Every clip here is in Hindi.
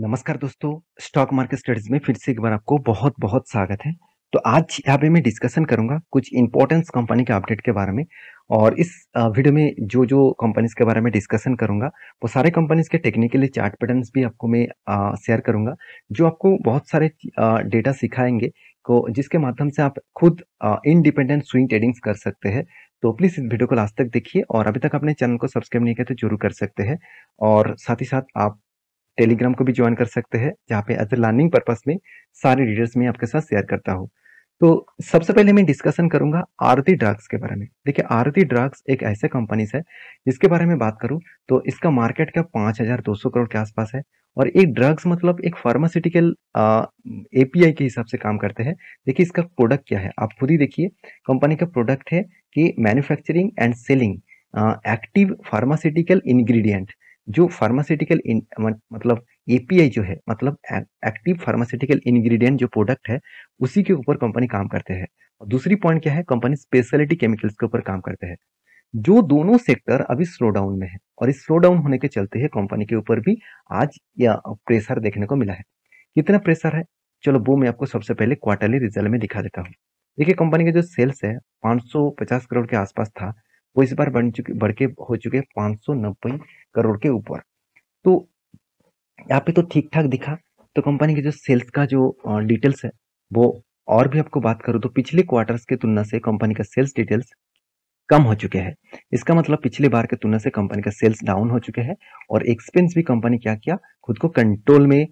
नमस्कार दोस्तों स्टॉक मार्केट स्टडीज में फिर से एक बार आपको बहुत बहुत स्वागत है तो आज यहाँ पे मैं डिस्कशन करूंगा कुछ इंपॉर्टेंस कंपनी के अपडेट के बारे में और इस वीडियो में जो जो कंपनीज के बारे में डिस्कशन करूंगा वो सारे कंपनीज के टेक्निकली चार्ट पैटर्न्स भी आपको मैं शेयर करूंगा जो आपको बहुत सारे डेटा सिखाएंगे को जिसके माध्यम से आप खुद इनडिपेंडेंट स्विंग ट्रेडिंग्स कर सकते हैं तो प्लीज़ इस वीडियो को लास्ट तक देखिए और अभी तक अपने चैनल को सब्सक्राइब नहीं किया तो जरूर कर सकते हैं और साथ ही साथ आप टेलीग्राम को भी ज्वाइन कर सकते हैं जहाँ पे एज ए लर्निंग पर्पस में सारे डिटेल्स में आपके साथ शेयर करता हूँ तो सबसे पहले मैं डिस्कशन करूंगा आरती ड्रग्स के बारे में देखिए आरती ड्रग्स एक ऐसे कंपनीज है जिसके बारे में बात करूं तो इसका मार्केट क्या 5,200 करोड़ के आसपास है और एक ड्रग्स मतलब एक फार्मास्यूटिकल एपीआई के हिसाब से काम करते हैं देखिए इसका प्रोडक्ट क्या है आप खुद ही देखिए कंपनी का प्रोडक्ट है कि manufacturing and selling active pharmaceutical ingredient जो फार्मास्यूटिकल मतलब एपीआई जो है मतलब एक्टिव फार्मास्यूटिकल इंग्रेडिएंट जो प्रोडक्ट है उसी के ऊपर कंपनी काम करते हैं और दूसरी पॉइंट क्या है कंपनी स्पेशलिटी केमिकल्स के ऊपर काम करते हैं जो दोनों सेक्टर अभी स्लो डाउन में है और इस स्लो डाउन होने के चलते है कंपनी के ऊपर भी आज या प्रेशर देखने को मिला है कितना प्रेशर है चलो वो मैं आपको सबसे पहले क्वार्टरली रिजल्ट में दिखा देता हूँ देखिए कंपनी के जो सेल्स है 550 करोड़ के आसपास था वो इस बार बन चुके बढ़ के हो चुके हैं करोड़ के ऊपर तो यहाँ पे तो ठीक ठाक दिखा तो कंपनी के जो सेल्स का जो डिटेल्स है वो और भी आपको बात करूँ तो पिछले क्वार्टर्स की तुलना से कंपनी का सेल्स डिटेल्स कम हो चुके हैं इसका मतलब पिछले बार की तुलना से कंपनी का सेल्स डाउन हो चुके हैं और एक्सपेंस भी कंपनी क्या किया खुद को कंट्रोल में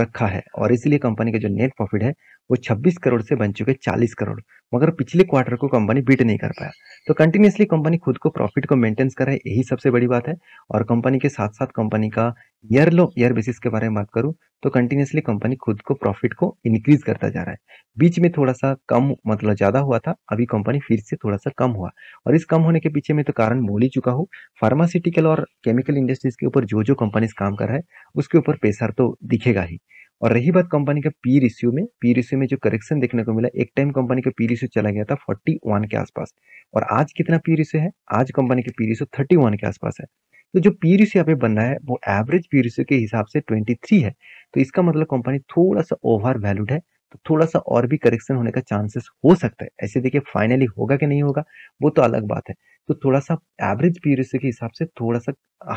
रखा है और इसलिए कंपनी का जो नेट प्रॉफिट है वो 26 करोड़ से बन चुके 40 करोड़ मगर पिछले क्वार्टर को कंपनी बीट नहीं कर पाया तो कंटिन्यूसली कंपनी खुद को प्रॉफिट को मेंटेन्स कर रहा है यही सबसे बड़ी बात है और कंपनी के साथ साथ कंपनी का ईयर लो ईयर बेसिस के बारे में बात करूँ तो कंटिन्यूसली कंपनी खुद को प्रॉफिट को इंक्रीज करता जा रहा है बीच में थोड़ा सा कम मतलब ज़्यादा हुआ था अभी कंपनी फिर से थोड़ा सा कम हुआ और इस कम होने के पीछे मैं तो कारण बोल ही चुका हूँ फार्मास्यूटिकल और केमिकल इंडस्ट्रीज के ऊपर जो जो कंपनीज काम कर रहा है उसके ऊपर प्रेशर तो दिखेगा ही और रही बात कंपनी का पी रिश्यू में पी रिश्यू में जो करेक्शन देखने को मिला एक टाइम कंपनी का पी रिश्यू चला गया था वन के आसपास और आज कितना पी रिश्यू है आज कंपनी का पी रिश्यू वन के आसपास है तो जो पी रिश्यू यहाँ पे बन रहा है वो एवरेज पी रिश्यू के हिसाब से थ्री है तो इसका मतलब कंपनी थोड़ा सा ओवर वैल्यूड है तो थोड़ा सा और भी करेक्शन होने का चांसेस हो सकता है ऐसे देखिए फाइनली होगा कि नहीं होगा वो तो अलग बात है तो थोड़ा सा एवरेज पी रिश्यू के हिसाब से थोड़ा सा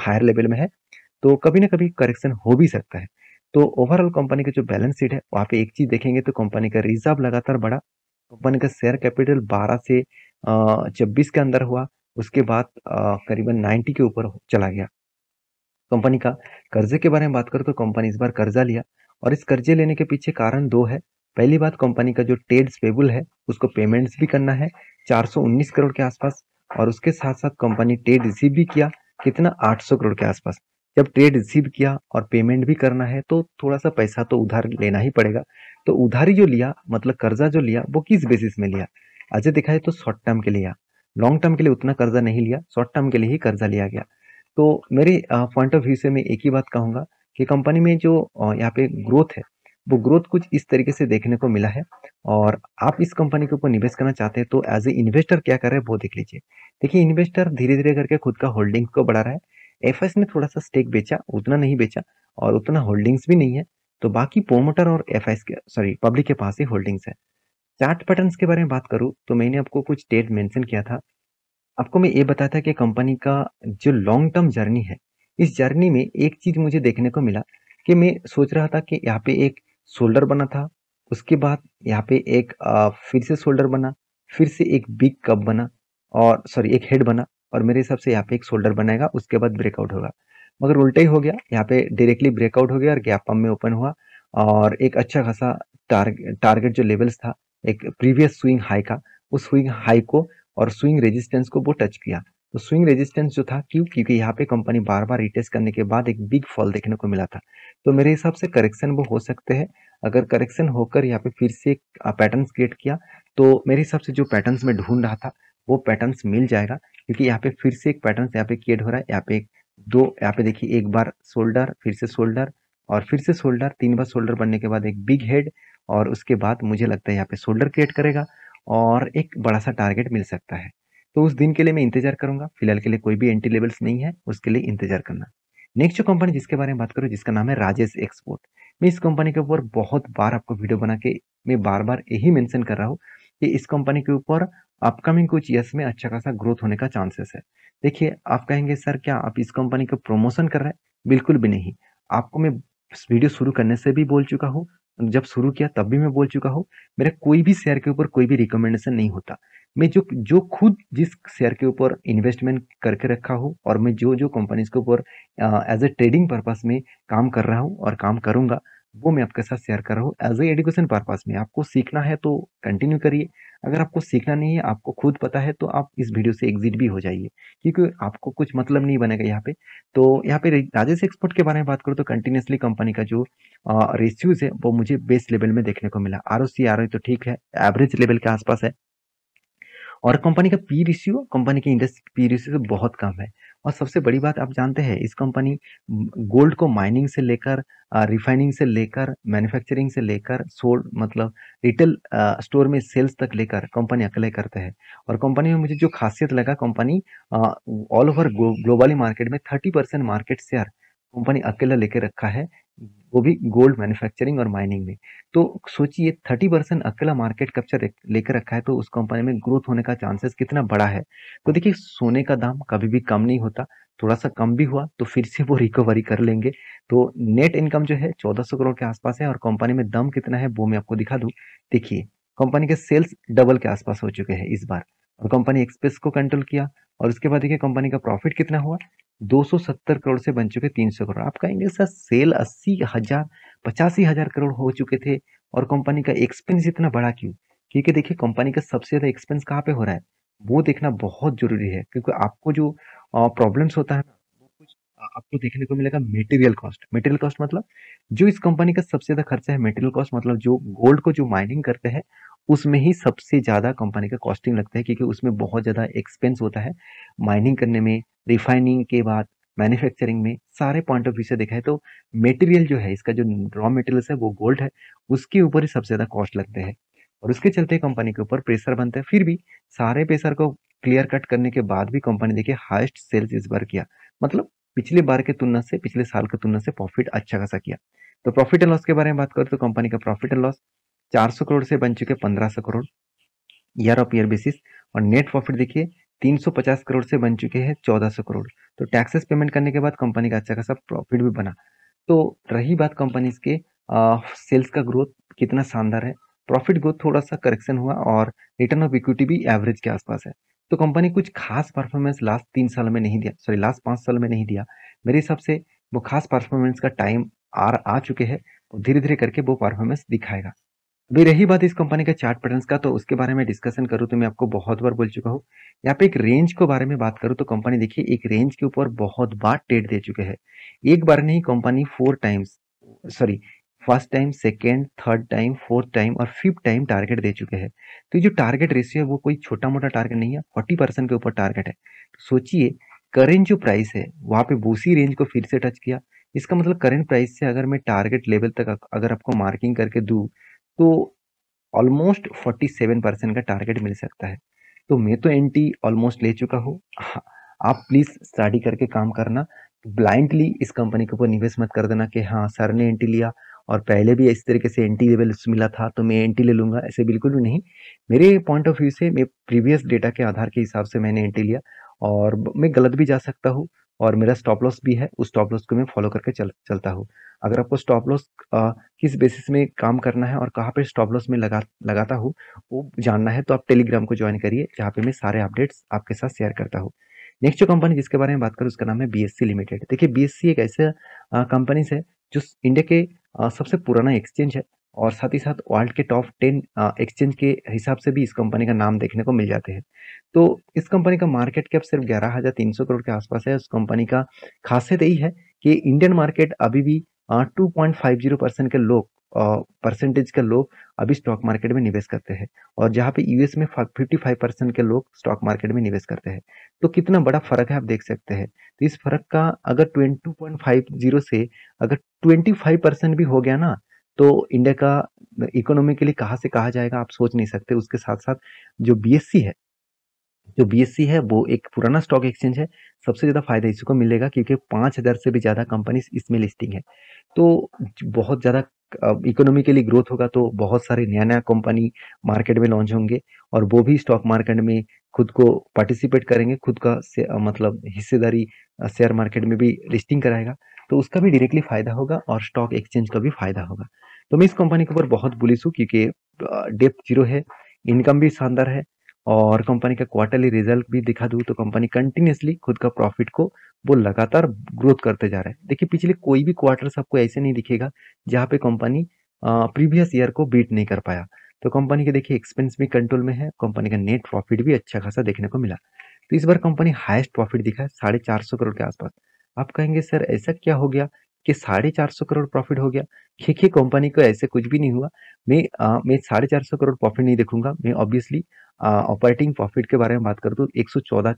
हायर लेवल में है तो कभी ना कभी करेक्शन हो भी सकता है तो ओवरऑल कंपनी का जो बैलेंस शीट है वहाँ पे एक चीज देखेंगे तो कंपनी का रिजर्व लगातार बढ़ा कंपनी का शेयर कैपिटल 12 से छब्बीस के अंदर हुआ उसके बाद करीबन 90 के ऊपर चला गया कंपनी का कर्जे के बारे में बात करें तो कंपनी इस बार कर्जा लिया और इस कर्जे लेने के पीछे कारण दो है पहली बात कंपनी का जो ट्रेड्स स्पेबुल है उसको पेमेंट्स भी करना है चार करोड़ के आसपास और उसके साथ साथ कंपनी ट्रेड रिसीव भी किया कितना आठ करोड़ के आसपास जब ट्रेड रिसीव किया और पेमेंट भी करना है तो थोड़ा सा पैसा तो उधार लेना ही पड़ेगा तो उधारी जो लिया मतलब कर्जा जो लिया वो किस बेसिस में लिया अजय है तो शॉर्ट टर्म के लिए लॉन्ग टर्म के लिए उतना कर्जा नहीं लिया शॉर्ट टर्म के लिए ही कर्जा लिया गया तो मेरे पॉइंट ऑफ व्यू से मैं एक ही बात कहूँगा कि कंपनी में जो यहाँ पे ग्रोथ है वो ग्रोथ कुछ इस तरीके से देखने को मिला है और आप इस कंपनी के ऊपर निवेश करना चाहते हैं तो एज ए इन्वेस्टर क्या कर रहे हैं वो देख लीजिए देखिए इन्वेस्टर धीरे धीरे करके खुद का होल्डिंग को बढ़ा रहा है एफ ने थोड़ा सा स्टेक बेचा उतना नहीं बेचा और उतना होल्डिंग्स भी नहीं है तो बाकी प्रोमोटर और एफ के सॉरी पब्लिक के पास ही होल्डिंग्स है चार्ट पैटर्न के बारे में बात करूँ तो मैंने आपको कुछ डेट मैंशन किया था आपको मैं ये बताया था कि कंपनी का जो लॉन्ग टर्म जर्नी है इस जर्नी में एक चीज़ मुझे देखने को मिला कि मैं सोच रहा था कि यहाँ पे एक शोल्डर बना था उसके बाद यहाँ पे एक आ, फिर से शोल्डर बना फिर से एक बिग कप बना और सॉरी एक हेड बना और मेरे हिसाब से यहाँ पे एक शोल्डर बनाएगा उसके बाद ब्रेकआउट होगा मगर उल्टा ही हो गया यहाँ पे डायरेक्टली ब्रेकआउट हो गया और गैप पम्प में ओपन हुआ और एक अच्छा खासा टारगेट टारगेट जो लेवल्स था एक प्रीवियस स्विंग हाई का उस स्विंग हाई को और स्विंग रेजिस्टेंस को वो टच किया तो स्विंग रेजिस्टेंस जो था क्यों क्योंकि यहाँ पे कंपनी बार बार रिटेस्ट करने के बाद एक बिग फॉल देखने को मिला था तो मेरे हिसाब से करेक्शन वो हो सकते हैं अगर करेक्शन होकर यहाँ पे फिर से एक पैटर्न क्रिएट किया तो मेरे हिसाब से जो पैटर्न में ढूंढ रहा था वो पैटर्न्स मिल जाएगा क्योंकि यहाँ पे फिर से एक पैटर्न यहाँ पे क्रिएट हो रहा है यहाँ पे एक दो यहाँ पे देखिए एक बार शोल्डर फिर से शोल्डर और फिर से शोल्डर तीन बार शोल्डर बनने के बाद एक बिग हेड और उसके बाद मुझे लगता है यहाँ पे शोल्डर क्रिएट करेगा और एक बड़ा सा टारगेट मिल सकता है तो उस दिन के लिए मैं इंतजार करूंगा फिलहाल के लिए कोई भी एंटी लेवल्स नहीं है उसके लिए इंतजार करना नेक्स्ट जो कंपनी जिसके बारे में बात करूँ जिसका नाम है राजेश एक्सपोर्ट मैं इस कंपनी के ऊपर बहुत बार आपको वीडियो बना के मैं बार बार यही मैंशन कर रहा हूँ कि इस कंपनी के ऊपर अपकमिंग कुछ ईयर्स में अच्छा खासा ग्रोथ होने का चांसेस है देखिए आप कहेंगे सर क्या आप इस कंपनी का प्रमोशन कर रहे हैं बिल्कुल भी नहीं आपको मैं वीडियो शुरू करने से भी बोल चुका हूँ जब शुरू किया तब भी मैं बोल चुका हूँ मेरा कोई भी शेयर के ऊपर कोई भी रिकमेंडेशन नहीं होता मैं जो जो खुद जिस शेयर के ऊपर इन्वेस्टमेंट करके रखा हूँ और मैं जो जो कंपनीज के ऊपर एज ए ट्रेडिंग पर्पज में काम कर रहा हूँ और काम करूंगा वो मैं आपके साथ शेयर कर रहा हूँ एज ए एडुकेशन पर्पज में आपको सीखना है तो कंटिन्यू करिए अगर आपको सीखना नहीं है आपको खुद पता है तो आप इस वीडियो से एग्जिट भी हो जाइए क्योंकि आपको कुछ मतलब नहीं बनेगा यहाँ पे तो यहाँ पे राजेश एक्सपोर्ट के बारे में बात करूँ तो कंटिन्यूसली कंपनी का जो रेस्यूज है वो मुझे बेस लेवल में देखने को मिला R O C R O तो ठीक है एवरेज लेवल के आसपास है और कंपनी का पी रेशियो कंपनी की इंडस्ट्री पी रेशियो बहुत कम है और सबसे बड़ी बात आप जानते हैं इस कंपनी गोल्ड को माइनिंग से लेकर रिफाइनिंग से लेकर मैन्युफैक्चरिंग से लेकर सोल्ड मतलब रिटेल स्टोर में सेल्स तक लेकर कंपनी अकेले करते हैं और कंपनी में मुझे जो खासियत लगा company all over globally market में thirty percent market share company अकेला लेके रखा है वो भी गोल्ड मैन्युफैक्चरिंग और माइनिंग में तो सोचिए थर्टी परसेंट अकेला मार्केट कैप्चर लेकर रखा है तो उस कंपनी में ग्रोथ होने का चांसेस कितना बड़ा है तो देखिए सोने का दाम कभी भी कम नहीं होता थोड़ा सा कम भी हुआ तो फिर से वो रिकवरी कर लेंगे तो नेट इनकम जो है चौदह करोड़ के आसपास है और कंपनी में दम कितना है वो मैं आपको दिखा दूँ देखिए कंपनी के सेल्स डबल के आसपास हो चुके हैं इस बार और कंपनी एक्सपेंस को कंट्रोल किया और उसके बाद देखिए कंपनी का प्रॉफिट कितना हुआ 270 करोड़ से बन चुके 300 करोड़ आप कहेंगे सर सेल अस्सी हजार पचासी हजार करोड़ हो चुके थे और कंपनी का एक्सपेंस इतना बड़ा क्यों क्योंकि देखिए कंपनी का सबसे ज़्यादा एक्सपेंस कहाँ पे हो रहा है वो देखना बहुत ज़रूरी है क्योंकि आपको जो प्रॉब्लम्स होता है ना वो कुछ आपको देखने को मिलेगा मेटेरियल कॉस्ट मेटेरियल कॉस्ट मतलब जो इस कंपनी का सबसे ज़्यादा खर्चा है मेटेरियल कॉस्ट मतलब जो गोल्ड को जो माइनिंग करते हैं उसमें ही सबसे ज़्यादा कंपनी का कॉस्टिंग लगता है क्योंकि उसमें बहुत ज़्यादा एक्सपेंस होता है माइनिंग करने में रिफाइनिंग के बाद मैन्युफैक्चरिंग में सारे पॉइंट ऑफ व्यू से देखा है तो मटेरियल जो है इसका जो रॉ मटेरियल्स है वो गोल्ड है उसके ऊपर ही सबसे ज़्यादा कॉस्ट लगते हैं और उसके चलते कंपनी के ऊपर प्रेशर बनता है फिर भी सारे प्रेशर को क्लियर कट करने के बाद भी कंपनी देखिए हाइस्ट सेल्स इस बार किया मतलब पिछले बार के तुलना से पिछले साल की तुलना से प्रॉफिट अच्छा खासा किया तो प्रॉफिट एंड लॉस के बारे में बात करें तो कंपनी का प्रॉफिट एंड लॉस 400 करोड़ से बन चुके 1500 crore year of year basis और नेट प्रॉफिट देखिए 350 करोड़ से बन चुके हैं 1400 करोड़ तो टैक्सेस पेमेंट करने के बाद कंपनी का अच्छा खासा प्रॉफिट भी बना तो रही बात कंपनीज के सेल्स का ग्रोथ कितना शानदार है प्रॉफिट ग्रोथ थोड़ा सा करेक्शन हुआ और रिटर्न ऑफ इक्विटी भी एवरेज के आसपास है तो कंपनी कुछ खास परफॉर्मेंस लास्ट तीन साल में नहीं दिया सॉरी लास्ट पाँच साल में नहीं दिया मेरे हिसाब से वो खास परफॉर्मेंस का टाइम आ आ चुके हैं धीरे धीरे करके वो परफॉर्मेंस दिखाएगा अभी रही बात इस कंपनी के चार्ट पैटर्न का तो उसके बारे में डिस्कशन करूँ तो मैं आपको बहुत बार बोल चुका हूँ यहाँ पे एक रेंज के बारे में बात करूँ तो कंपनी देखिए एक रेंज के ऊपर बहुत बार ट्रेड दे चुके हैं एक बार नहीं company four times sorry first time second third time fourth time और फिफ्थ टाइम टारगेट दे चुके हैं तो ये जो टारगेट रेशियो है वो कोई छोटा मोटा टारगेट नहीं है फोर्टी परसेंट के ऊपर टारगेट है तो सोचिए करेंट जो प्राइस है वहाँ पे उसी रेंज को फिर से टच किया इसका मतलब करेंट प्राइस से अगर मैं टारगेट लेवल तक अगर आपको मार्किंग करके दूँ तो ऑलमोस्ट 47 परसेंट का टारगेट मिल सकता है तो मैं तो एंटी ऑलमोस्ट ले चुका हूँ हाँ, आप प्लीज़ स्टडी करके काम करना ब्लाइंडली इस कंपनी के ऊपर निवेश मत कर देना कि हाँ सर ने एंटी लिया और पहले भी इस तरीके से एंटी लेवल मिला था तो मैं एंटी ले लूँगा ऐसे बिल्कुल भी नहीं मेरे पॉइंट ऑफ व्यू से मैं प्रीवियस डेटा के आधार के हिसाब से मैंने एंटी लिया और मैं गलत भी जा सकता हूँ और मेरा स्टॉप लॉस भी है उस स्टॉप लॉस को मैं फॉलो करके चल चलता हूँ अगर आपको स्टॉप लॉस किस बेसिस में काम करना है और कहाँ पे स्टॉप लॉस में लगा लगाता हूँ वो जानना है तो आप टेलीग्राम को ज्वाइन करिए जहाँ पे मैं सारे अपडेट्स आपके साथ शेयर करता हूँ नेक्स्ट जो कंपनी जिसके बारे में बात करूँ उसका नाम है बी लिमिटेड देखिए बी एक ऐसा कंपनीज है जो इंडिया के सबसे पुराना एक्सचेंज है और साथ ही साथ वर्ल्ड के टॉप टेन एक्सचेंज के हिसाब से भी इस कंपनी का नाम देखने को मिल जाते हैं तो इस कंपनी का मार्केट कैप सिर्फ ग्यारह हज़ार तीन सौ करोड़ के आसपास है उस कंपनी का खासियत यही है कि इंडियन मार्केट अभी भी two point five zero percent के लोग परसेंटेज के लोग अभी स्टॉक मार्केट में निवेश करते हैं और जहाँ पे यूएस में फिफ्टी फाइव परसेंट के लोग स्टॉक मार्केट में निवेश करते हैं तो कितना बड़ा फर्क है आप देख सकते हैं तो इस फर्क का अगर टू पॉइंट फाइव जीरो से अगर ट्वेंटी फाइव परसेंट भी हो गया ना तो इंडिया का इकोनॉमी के लिए कहाँ से कहा जाएगा आप सोच नहीं सकते उसके साथ साथ जो बी है जो बी है वो एक पुराना स्टॉक एक्सचेंज है सबसे ज़्यादा फायदा इसी को मिलेगा क्योंकि पाँच हज़ार से भी ज़्यादा कंपनीज इसमें लिस्टिंग है तो बहुत ज़्यादा इकोनॉमिकली ग्रोथ होगा तो बहुत सारे नया नया कंपनी मार्केट में लॉन्च होंगे और वो भी स्टॉक मार्केट में खुद को पार्टिसिपेट करेंगे खुद का से, मतलब हिस्सेदारी शेयर मार्केट में भी लिस्टिंग कराएगा तो उसका भी डायरेक्टली फायदा होगा और स्टॉक एक्सचेंज का भी फायदा होगा तो मैं इस कंपनी के ऊपर बहुत बुलिस हूँ क्योंकि डेप्थ जीरो है इनकम भी शानदार है और कंपनी का क्वार्टरली रिजल्ट भी दिखा दूँ तो कंपनी कंटिन्यूसली खुद का प्रॉफिट को वो लगातार ग्रोथ करते जा रहा है देखिए पिछले कोई भी क्वार्टर आपको ऐसे नहीं दिखेगा जहाँ पे कंपनी प्रीवियस ईयर को बीट नहीं कर पाया तो कंपनी के देखिए एक्सपेंस भी कंट्रोल में है कंपनी का नेट प्रॉफिट भी अच्छा खासा देखने को मिला तो इस बार कंपनी हाइस्ट प्रॉफिट दिखा है साढ़े चार सौ करोड़ के आसपास आप कहेंगे सर ऐसा क्या हो गया कि साढ़े चार सौ करोड़ प्रॉफिट हो गया खेखे कंपनी को ऐसे कुछ भी नहीं हुआ मैं आ, मैं साढ़े चार सौ करोड़ प्रॉफिट नहीं देखूंगा मैं ऑब्वियसली ऑपरेटिंग प्रॉफिट के बारे में बात करूँ तो एक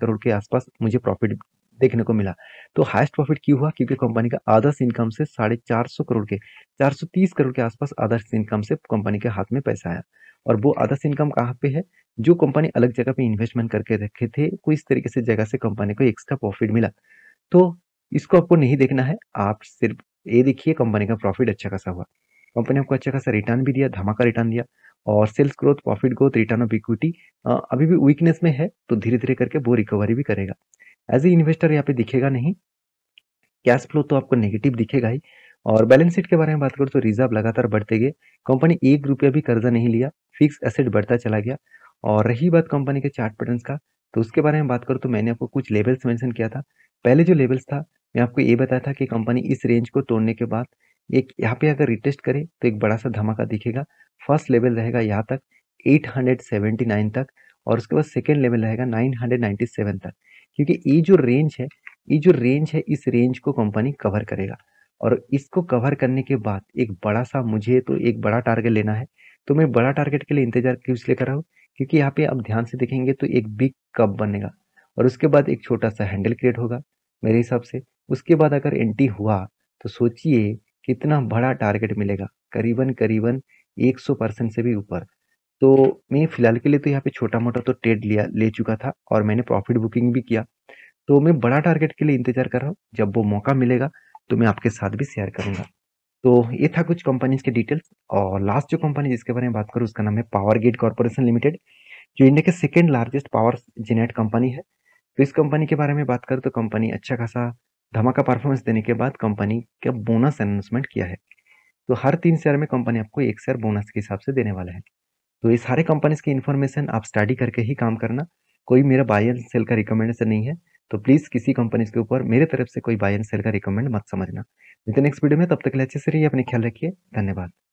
करोड़ के आसपास मुझे प्रॉफिट देखने को मिला तो हाइस्ट प्रॉफिट क्यों हुआ क्योंकि कंपनी का आदर्स इनकम से साढ़े चार सौ करोड़ के तीस करोड़ के आसपास आदर्श इनकम से कंपनी के हाथ में पैसा आया और वो आदर्श इनकम कहाँ पे है जो कंपनी अलग जगह पे इन्वेस्टमेंट करके रखे थे कोई इस तरीके से जगह से कंपनी को एक्स्ट्रा प्रॉफिट मिला तो इसको आपको नहीं देखना है आप सिर्फ ये देखिए कंपनी का प्रॉफिट अच्छा खासा हुआ कंपनी आपको अच्छा खासा रिटर्न भी दिया धमाका रिटर्न दिया और sales growth profit growth return of equity अभी भी वीकनेस में है तो धीरे धीरे करके वो रिकवरी भी करेगा एज ए इन्वेस्टर यहाँ पे दिखेगा नहीं कैश फ्लो तो आपको नेगेटिव दिखेगा ही और बैलेंस शीट के बारे में बात करो तो रिजर्व लगातार बढ़ते गए कंपनी एक रुपया भी कर्जा नहीं लिया फिक्स एसेट बढ़ता चला गया और रही बात कंपनी के चार्ट पैटर्न का तो उसके बारे में बात करूँ तो मैंने आपको कुछ लेवल्स मेंशन किया था पहले जो लेवल्स था मैं आपको ये बताया था कि कंपनी इस रेंज को तोड़ने के बाद एक यहाँ पे अगर रिटेस्ट करें तो एक बड़ा सा धमाका दिखेगा फर्स्ट लेवल रहेगा यहाँ तक 879 तक और उसके बाद सेकेंड लेवल रहेगा 997 तक क्योंकि ये जो रेंज है ये जो रेंज है इस रेंज को कंपनी कवर करेगा और इसको कवर करने के बाद एक बड़ा सा मुझे तो एक बड़ा टारगेट लेना है तो मैं बड़ा टारगेट के लिए इंतजार क्यों इसलिए कर रहा हूँ क्योंकि यहाँ पे आप ध्यान से देखेंगे तो एक बिग कप बनेगा और उसके बाद एक छोटा सा हैंडल क्रिएट होगा मेरे हिसाब से उसके बाद अगर एंट्री हुआ तो सोचिए कितना बड़ा टारगेट मिलेगा करीबन करीबन 100 परसेंट से भी ऊपर तो मैं फिलहाल के लिए तो यहाँ पे छोटा मोटा तो ट्रेड लिया ले चुका था और मैंने प्रॉफिट बुकिंग भी किया तो मैं बड़ा टारगेट के लिए इंतजार कर रहा हूँ जब वो मौका मिलेगा तो मैं आपके साथ भी शेयर करूँगा तो ये था कुछ कंपनीज के डिटेल्स और लास्ट जो कंपनी जिसके बारे में बात करूँ उसका नाम है पावर गेट कॉरपोरेशन लिमिटेड जो इंडिया के सेकेंड लार्जेस्ट पावर जेनेट कंपनी है तो इस कंपनी के बारे में बात करूँ तो कंपनी अच्छा खासा धमाका परफॉर्मेंस देने के बाद कंपनी का बोनस अनाउंसमेंट किया है तो हर तीन शेयर में कंपनी आपको एक शेयर बोनस के हिसाब से देने वाला है तो ये सारे कंपनीज की इन्फॉर्मेशन आप स्टडी करके ही काम करना कोई मेरा बाय एंड सेल का रिकमेंडेशन नहीं है तो प्लीज़ किसी कंपनीज के ऊपर मेरे तरफ से कोई बाय एंड सेल का रिकमेंड मत समझना नेक्स्ट वीडियो में तब तक अच्छे से रहिए अपने ख्याल रखिए धन्यवाद